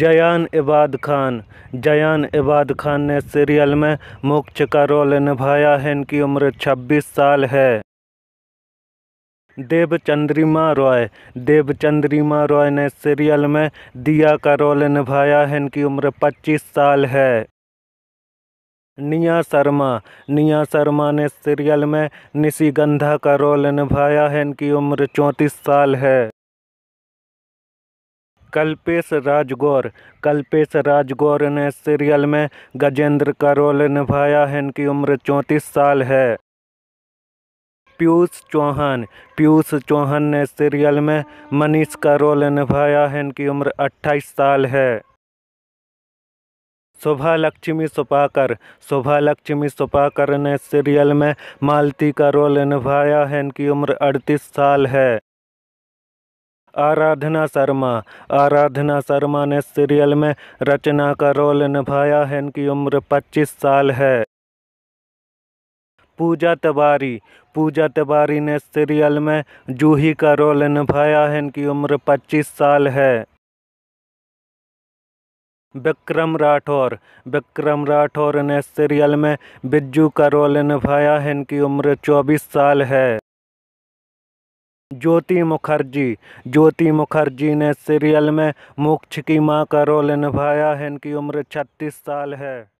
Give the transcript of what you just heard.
जयान इबाद खान जयान इबाद खान ने सीरियल में मोक्ष का रोल निभाया है इनकी उम्र 26 साल है चंद्रिमा रॉय चंद्रिमा रॉय ने सीरियल में दिया का रोल निभाया है इनकी उम्र 25 साल है निया शर्मा निया शर्मा ने सीरियल में निशिगंधा का रोल निभाया है इनकी उम्र चौंतीस साल है कल्पेश राजगौर कल्पेश राजगौर ने सीरियल में गजेंद्र का रोल निभाया है इनकी उम्र चौंतीस साल है पीयूष चौहान पीयूष चौहान ने सीरियल में मनीष का रोल निभाया है इनकी उम्र 28 साल है शोभा लक्ष्मी सुपाकर शोभा लक्ष्मी सुपाकर ने सीरियल में मालती का रोल निभाया है इनकी उम्र 38 साल है आराधना शर्मा आराधना शर्मा ने सीरियल में रचना का रोल निभाया है इनकी उम्र 25 साल है पूजा तिवारी पूजा तिवारी ने सीरियल में जूही का रोल निभाया है इनकी उम्र 25 साल है विक्रम राठौर विक्रम राठौर ने सीरियल में बिज्जू का रोल निभाया है इनकी उम्र 24 साल है ज्योति मुखर्जी ज्योति मुखर्जी ने सीरियल में मोक्ष की मां का रोल निभाया है इनकी उम्र छत्तीस साल है